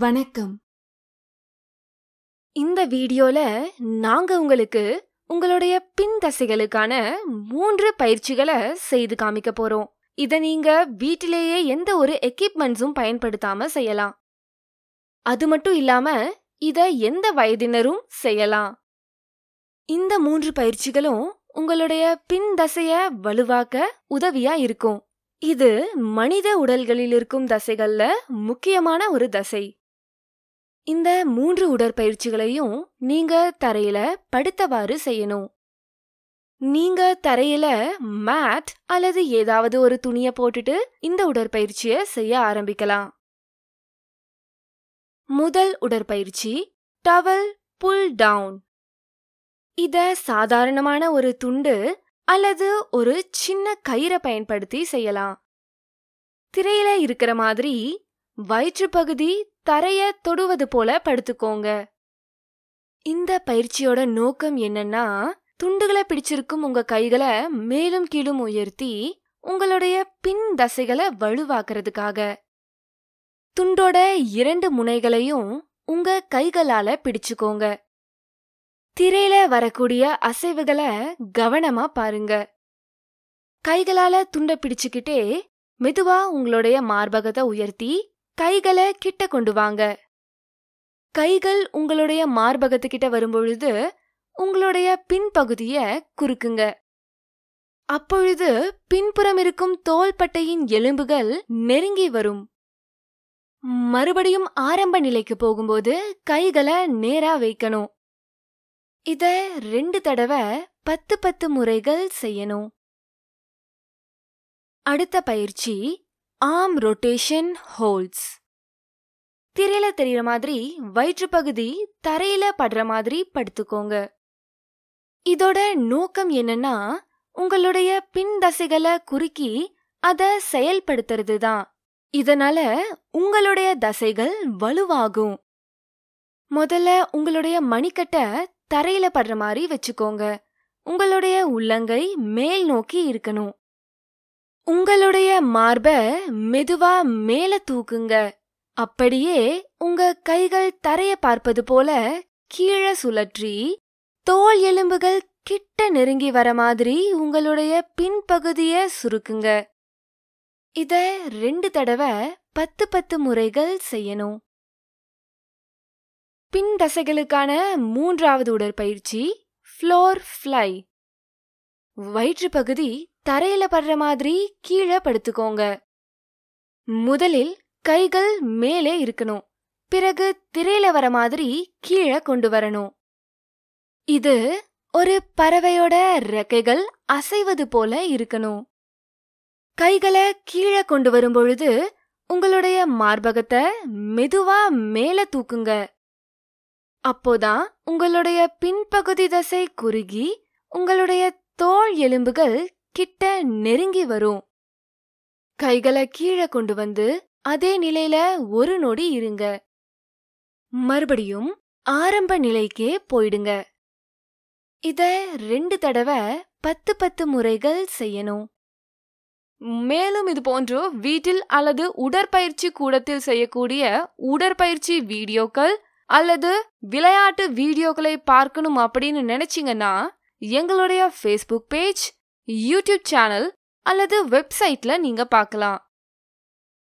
வணக்கம் இந்த வீடியோல நாங்க உங்களுக்கு உங்களுடைய பின் தசைகளுக்கான மூன்று பயிற்சிகளை செய்து காமிக்க போறோம் இதை நீங்க வீட்டிலேயே எந்த ஒரு எக்யூப்மெண்ட்ஸும் பயன்படுத்தாம செய்யலாம் அது மட்டும் இல்லாம இத எந்த வயதினரும் செய்யலாம் இந்த மூன்று பயிற்சிகளும் உங்களுடைய பின் தசைய வலுவாக்க உதவியா இருக்கும் இது மனித உடல்களில் இருக்கும் தசைகள்ல முக்கியமான ஒரு தசை இந்த மூன்று உடற்பயிற்சிகளையும் நீங்க தரையில படுத்தவாறு செய்யணும் நீங்க தரையில மேட் அல்லது ஏதாவது ஒரு துணியை போட்டுட்டு இந்த உடற்பயிற்சியை செய்ய ஆரம்பிக்கலாம் முதல் உடற்பயிற்சி டவல் புல் டவுன் இத சாதாரணமான ஒரு துண்டு அல்லது ஒரு சின்ன கயிறை பயன்படுத்தி செய்யலாம் திரையில இருக்கிற மாதிரி வயிற்று பகுதி தரைய தொடுவது போல படுத்துக்கோங்க இந்த பயிற்சியோட நோக்கம் என்னன்னா துண்டுகளை பிடிச்சிருக்கும் உங்க கைகளை மேலும் கீழும் உயர்த்தி உங்களுடைய பின் தசைகளை வலுவாக்குறதுக்காக துண்டோட இரண்டு முனைகளையும் உங்க கைகளால பிடிச்சுக்கோங்க திரையில வரக்கூடிய அசைவுகளை கவனமா பாருங்க கைகளால துண்டை பிடிச்சுக்கிட்டே மெதுவா உங்களுடைய மார்பகத்தை உயர்த்தி கைகளை கிட்ட கொண்டு வாங்க கைகள் உங்களுடைய மார்பகத்துக்கிட்ட வரும்பொழுது உங்களுடைய பின்பகுதிய குறுக்குங்க அப்பொழுது பின்புறம் இருக்கும் தோள்பட்டையின் எலும்புகள் நெருங்கி வரும் மறுபடியும் ஆரம்ப நிலைக்கு போகும்போது கைகளை நேரா வைக்கணும் இத ரெண்டு தடவை பத்து பத்து முறைகள் செய்யணும் அடுத்த பயிற்சி ஆம் ரொட்டேஷன் ஹோல்ஸ் திரையில தெரியற மாதிரி வயிற்று பகுதி தரையில படுற மாதிரி படுத்துக்கோங்க இதோட நோக்கம் என்னன்னா உங்களுடைய பின் தசைகளை குறுக்கி அதை செயல்படுத்துறது தான் இதனால உங்களுடைய தசைகள் வலுவாகும் முதல்ல உங்களுடைய மணிக்கட்டை தரையில படுற மாதிரி வச்சுக்கோங்க உங்களுடைய உள்ளங்கை மேல் நோக்கி இருக்கணும் உங்களுடைய மார்ப மெதுவா மேல தூக்குங்க அப்படியே உங்க கைகள் தரைய பார்ப்பது போல கீழே சுழற்றி தோல் எலும்புகள் கிட்ட நெருங்கி வர மாதிரி உங்களுடைய பின்பகுதிய சுருக்குங்க இத ரெண்டு தடவை பத்து பத்து முறைகள் செய்யணும் பின் தசைகளுக்கான மூன்றாவது உடற்பயிற்சி ஃப்ளோர் ஃப்ளை வயிற்று பகுதி தரையில படுற மாதிரி கீழே படுத்துக்கோங்க முதலில் கைகள் மேலே இருக்கணும் பிறகு திரையில வர மாதிரி கீழே கொண்டு வரணும் இது ஒரு பறவையோட ரெக்கைகள் அசைவது போல இருக்கணும் கைகளை கீழே கொண்டு வரும் பொழுது உங்களுடைய மார்பகத்தை மெதுவா மேல தூக்குங்க அப்போதான் உங்களுடைய பின்பகுதி தசை குறுகி உங்களுடைய தோல் எலும்புகள் கிட்ட நெருங்கி வரும் கைகளை கீழே கொண்டு வந்து அதே நிலையில ஒரு நொடி இருங்க மறுபடியும் ஆரம்ப நிலைக்கே போயிடுங்க இத ரெண்டு தடவை பத்து பத்து முறைகள் செய்யணும் மேலும் இது போன்று வீட்டில் அல்லது உடற்பயிற்சி கூடத்தில் செய்யக்கூடிய உடற்பயிற்சி வீடியோக்கள் அல்லது விளையாட்டு வீடியோக்களை பார்க்கணும் அப்படின்னு நினைச்சிங்கன்னா எங்களுடைய ஃபேஸ்புக் பேஜ் யூடியூப் சேனல் அல்லது வெப்சைட்ல நீங்க பார்க்கலாம்